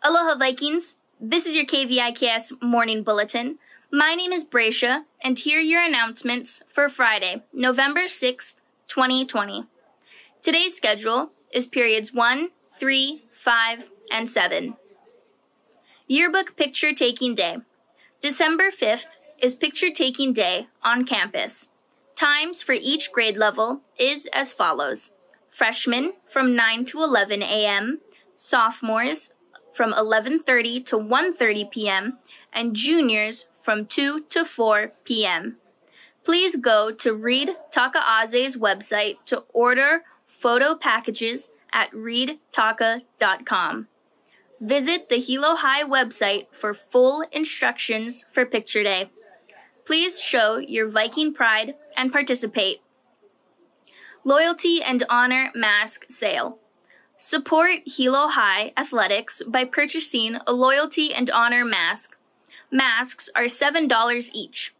Aloha Vikings, this is your KVIKS Morning Bulletin. My name is Bracia, and here are your announcements for Friday, November 6th, 2020. Today's schedule is periods 1, 3, 5, and 7. Yearbook Picture Taking Day. December 5th is Picture Taking Day on campus. Times for each grade level is as follows. Freshmen from 9 to 11 a.m., sophomores from 11:30 to 1:30 p.m. and juniors from 2 to 4 p.m. Please go to Reed Takaaze's website to order photo packages at readtaka.com. Visit the Hilo High website for full instructions for picture day. Please show your Viking pride and participate. Loyalty and Honor Mask Sale. Support Hilo High Athletics by purchasing a Loyalty and Honor mask. Masks are $7 each.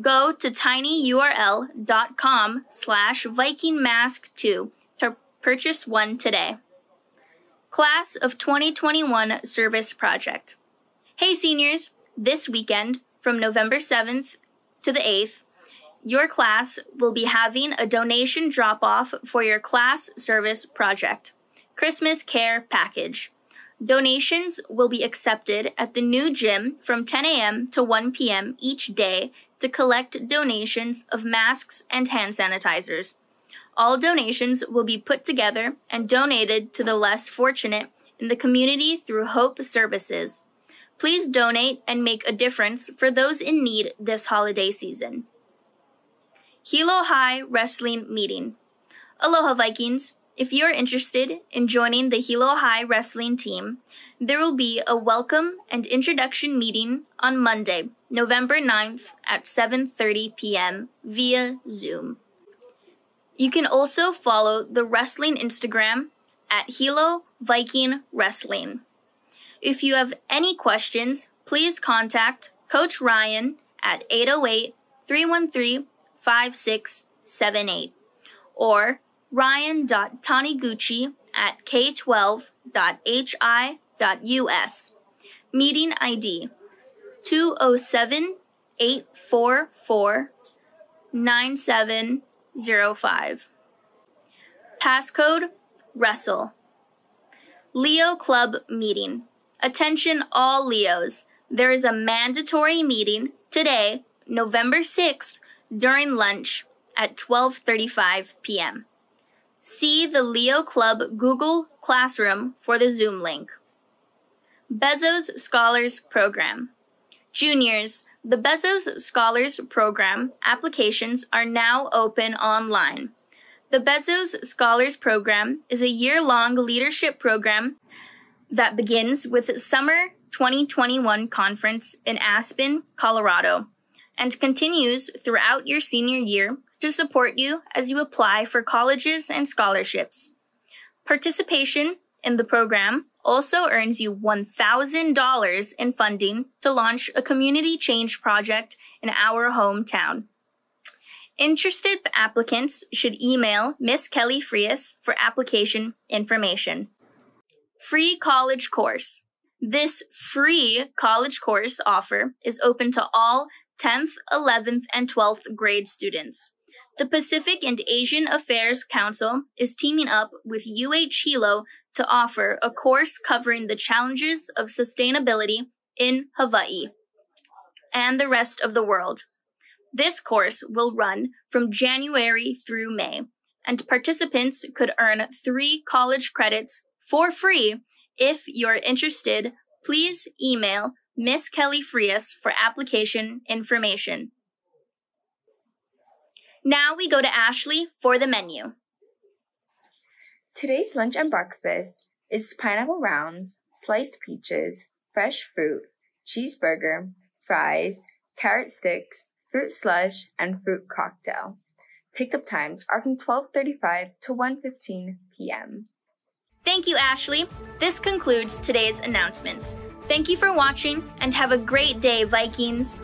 Go to tinyurl.com slash vikingmask2 to purchase one today. Class of 2021 Service Project. Hey seniors, this weekend from November 7th to the 8th, your class will be having a donation drop off for your class service project. Christmas Care Package. Donations will be accepted at the new gym from 10 a.m. to 1 p.m. each day to collect donations of masks and hand sanitizers. All donations will be put together and donated to the less fortunate in the community through Hope Services. Please donate and make a difference for those in need this holiday season. Hilo High Wrestling Meeting. Aloha Vikings! If you're interested in joining the Hilo High wrestling team, there will be a welcome and introduction meeting on Monday, November 9th at 7:30 p.m. via Zoom. You can also follow the wrestling Instagram at Hilo Viking Wrestling. If you have any questions, please contact Coach Ryan at 808 313 5678 or ryan.taniguchi at k12.hi.us. Meeting ID 207 844 9705. Passcode Wrestle. Leo Club Meeting. Attention all Leos. There is a mandatory meeting today, November 6th, during lunch at 12:35 p.m. See the Leo Club Google Classroom for the Zoom link. Bezos Scholars Program. Juniors, the Bezos Scholars Program applications are now open online. The Bezos Scholars Program is a year-long leadership program that begins with Summer 2021 Conference in Aspen, Colorado, and continues throughout your senior year to support you as you apply for colleges and scholarships. Participation in the program also earns you $1,000 in funding to launch a community change project in our hometown. Interested applicants should email Miss Kelly Frias for application information. Free college course. This free college course offer is open to all 10th, 11th, and 12th grade students. The Pacific and Asian Affairs Council is teaming up with UH Hilo to offer a course covering the challenges of sustainability in Hawaii and the rest of the world. This course will run from January through May, and participants could earn three college credits for free. If you're interested, please email Miss Kelly Frias for application information. Now we go to Ashley for the menu. Today's lunch and breakfast is pineapple rounds, sliced peaches, fresh fruit, cheeseburger, fries, carrot sticks, fruit slush, and fruit cocktail. Pickup times are from 12:35 to 1:15 p.m. Thank you, Ashley. This concludes today's announcements. Thank you for watching and have a great day, Vikings.